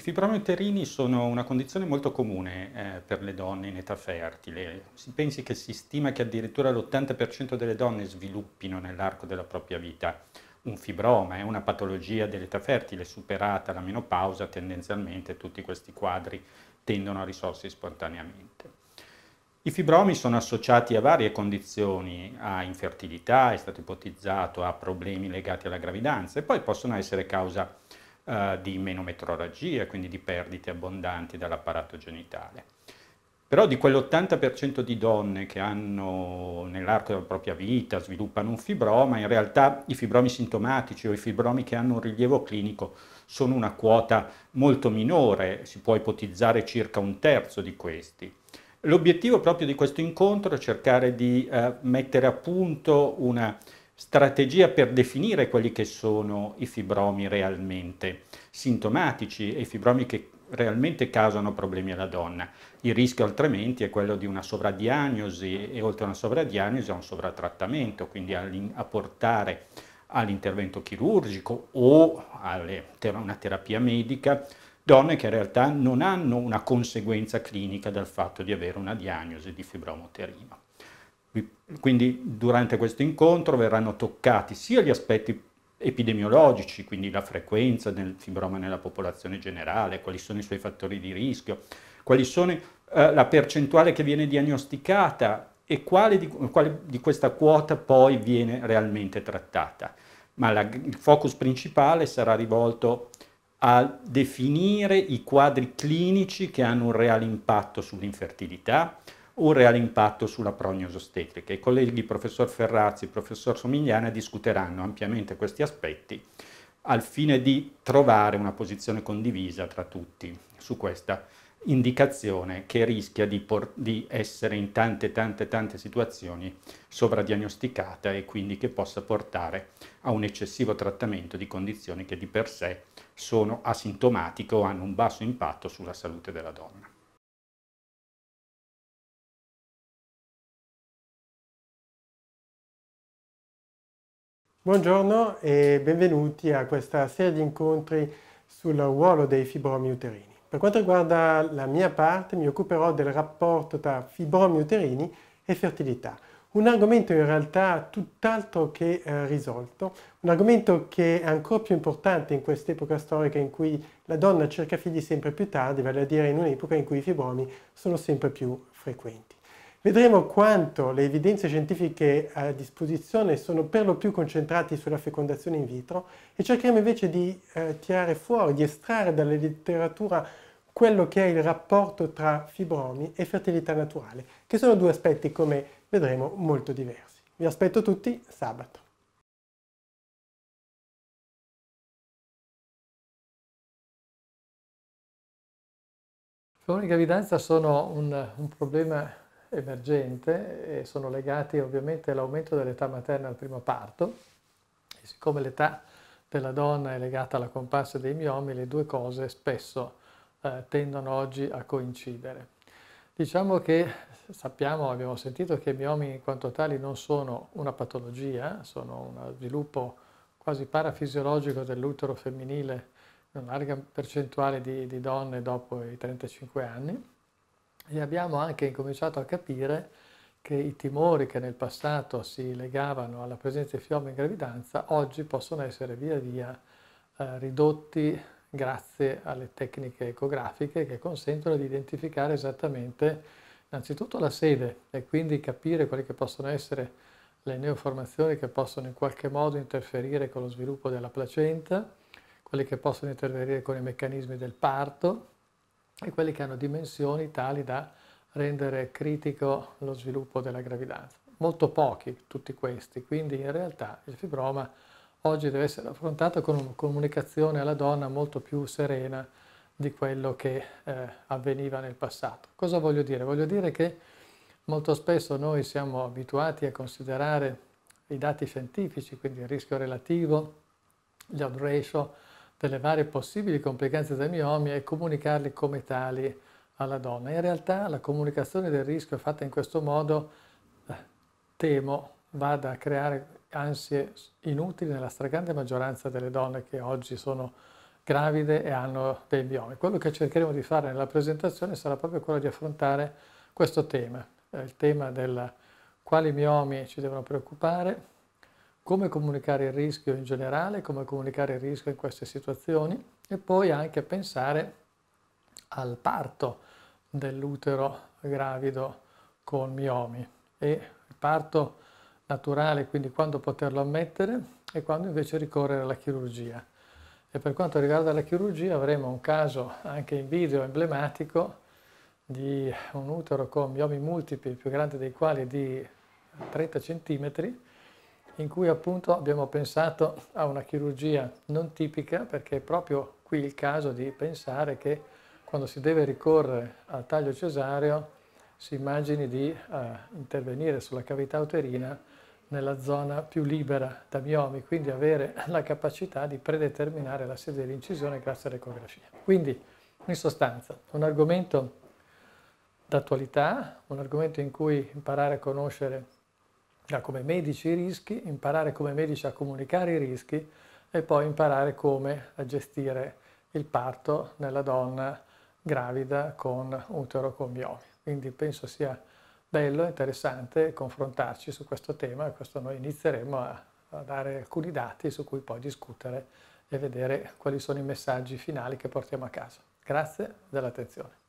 I fibromialterini sono una condizione molto comune eh, per le donne in età fertile. Si pensi che si stima che addirittura l'80% delle donne sviluppino nell'arco della propria vita un fibroma, è una patologia dell'età fertile, superata la menopausa tendenzialmente tutti questi quadri tendono a risorsi spontaneamente. I fibromi sono associati a varie condizioni, a infertilità, è stato ipotizzato, a problemi legati alla gravidanza e poi possono essere causa di eh, di menometrorragia, quindi di perdite abbondanti dall'apparato genitale. Però di quell'80% di donne che hanno nell'arco della propria vita sviluppano un fibroma, in realtà i fibromi sintomatici o i fibromi che hanno un rilievo clinico sono una quota molto minore, si può ipotizzare circa un terzo di questi. L'obiettivo proprio di questo incontro è cercare di eh, mettere a punto una strategia per definire quelli che sono i fibromi realmente sintomatici e i fibromi che realmente causano problemi alla donna. Il rischio altrimenti è quello di una sovradiagnosi e oltre a una sovradiagnosi a un sovrattrattamento, quindi a portare all'intervento chirurgico o a ter una terapia medica donne che in realtà non hanno una conseguenza clinica dal fatto di avere una diagnosi di fibromo uterino. Quindi durante questo incontro verranno toccati sia gli aspetti epidemiologici, quindi la frequenza del fibroma nella popolazione generale, quali sono i suoi fattori di rischio, quali sono eh, la percentuale che viene diagnosticata e quale di, quale di, questa quota poi viene realmente trattata. Ma la, il focus principale sarà rivolto a definire i quadri clinici che hanno un reale impatto sull'infertilità, un reale impatto sulla prognosi ostetrica. I colleghi professor Ferrazzi e professor Somigliana discuteranno ampiamente questi aspetti al fine di trovare una posizione condivisa tra tutti su questa indicazione che rischia di, di essere in tante tante tante situazioni sovradiagnosticata e quindi che possa portare a un eccessivo trattamento di condizioni che di per sé sono asintomatiche o hanno un basso impatto sulla salute della donna. Buongiorno e benvenuti a questa serie di incontri sul ruolo dei fibromi uterini. Per quanto riguarda la mia parte mi occuperò del rapporto tra fibromi uterini e fertilità, un argomento in realtà tutt'altro che eh, risolto, un argomento che è ancora più importante in quest'epoca storica in cui la donna cerca figli sempre più tardi, vale a dire in un'epoca in cui i fibromi sono sempre più frequenti. Vedremo quanto le evidenze scientifiche a disposizione sono per lo più concentrate sulla fecondazione in vitro e cercheremo invece di eh, tirare fuori, di estrarre dalla letteratura quello che è il rapporto tra fibromi e fertilità naturale, che sono due aspetti, come vedremo, molto diversi. Vi aspetto tutti sabato. Fibromi di gravidanza sono un, un problema emergente e sono legati ovviamente all'aumento dell'età materna al primo parto. E siccome l'età della donna è legata alla comparsa dei miomi, le due cose spesso eh, tendono oggi a coincidere. Diciamo che sappiamo, abbiamo sentito che i miomi in quanto tali non sono una patologia, sono uno sviluppo quasi parafisiologico dell'utero femminile in un'arga percentuale di, di donne dopo i 35 anni e abbiamo anche incominciato a capire che i timori che nel passato si legavano alla presenza di fiamme in gravidanza oggi possono essere via via eh, ridotti grazie alle tecniche ecografiche che consentono di identificare esattamente innanzitutto la sede e quindi capire quali che possono essere le neoformazioni che possono in qualche modo interferire con lo sviluppo della placenta, quelle che possono interferire con i meccanismi del parto e quelli che hanno dimensioni tali da rendere critico lo sviluppo della gravidanza. Molto pochi tutti questi, quindi in realtà il fibroma oggi deve essere affrontato con una comunicazione alla donna molto più serena di quello che eh, avveniva nel passato. Cosa voglio dire? Voglio dire che molto spesso noi siamo abituati a considerare i dati scientifici, quindi il rischio relativo, gli odd ratio, delle varie possibili complicanze del miomi e comunicarli come tali alla donna. In realtà la comunicazione del rischio fatta in questo modo, eh, temo, vada a creare ansie inutili nella stragrande maggioranza delle donne che oggi sono gravide e hanno dei miomi. Quello che cercheremo di fare nella presentazione sarà proprio quello di affrontare questo tema, eh, il tema del quali miomi ci devono preoccupare, come comunicare il rischio in generale, come comunicare il rischio in queste situazioni e poi anche pensare al parto dell'utero gravido con miomi e il parto naturale, quindi quando poterlo ammettere e quando invece ricorrere alla chirurgia. E per quanto riguarda la chirurgia avremo un caso anche in video emblematico di un utero con miomi multipli, il più grande dei quali di 30 centimetri, in cui appunto abbiamo pensato a una chirurgia non tipica perché è proprio qui il caso di pensare che quando si deve ricorrere al taglio cesareo si immagini di uh, intervenire sulla cavità uterina nella zona più libera da miomi, quindi avere la capacità di predeterminare la sede dell'incisione grazie all'ecografia. Quindi, in sostanza, un argomento d'attualità, un argomento in cui imparare a conoscere da come medici i rischi, imparare come medici a comunicare i rischi e poi imparare come a gestire il parto nella donna gravida con utero con biomi. Quindi penso sia bello, e interessante confrontarci su questo tema e questo noi inizieremo a, a dare alcuni dati su cui poi discutere e vedere quali sono i messaggi finali che portiamo a casa. Grazie dell'attenzione.